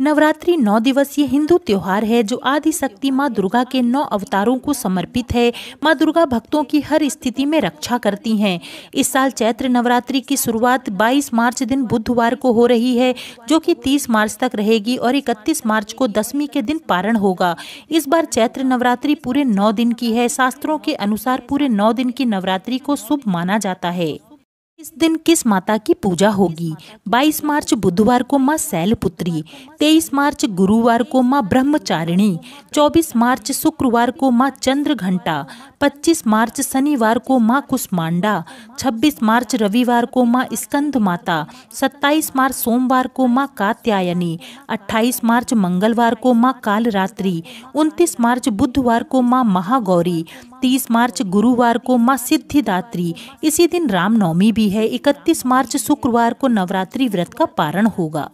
नवरात्रि नौ दिवसीय हिंदू त्योहार है जो आदि शक्ति माँ दुर्गा के नौ अवतारों को समर्पित है माँ दुर्गा भक्तों की हर स्थिति में रक्षा करती हैं इस साल चैत्र नवरात्रि की शुरुआत 22 मार्च दिन बुधवार को हो रही है जो कि 30 मार्च तक रहेगी और 31 मार्च को दसवीं के दिन पारण होगा इस बार चैत्र नवरात्रि पूरे नौ दिन की है शास्त्रों के अनुसार पूरे नौ दिन की नवरात्रि को शुभ माना जाता है किस दिन किस माता की पूजा होगी 22 मार्च बुधवार को माँ शैलपुत्री 23 मार्च गुरुवार को माँ ब्रह्मचारिणी 24 मार्च शुक्रवार को माँ चंद्र घंटा 25 मार्च शनिवार को माँ कुष्मांडा 26 मार्च रविवार को माँ स्कंद माता 27 मार्च सोमवार को माँ कात्यायनी 28 मार्च मंगलवार को माँ कालरात्रि 29 मार्च बुधवार को माँ महागौरी तीस मार्च गुरुवार को माँ सिद्धिदात्री इसी दिन रामनवमी भी है इकतीस मार्च शुक्रवार को नवरात्रि व्रत का पारण होगा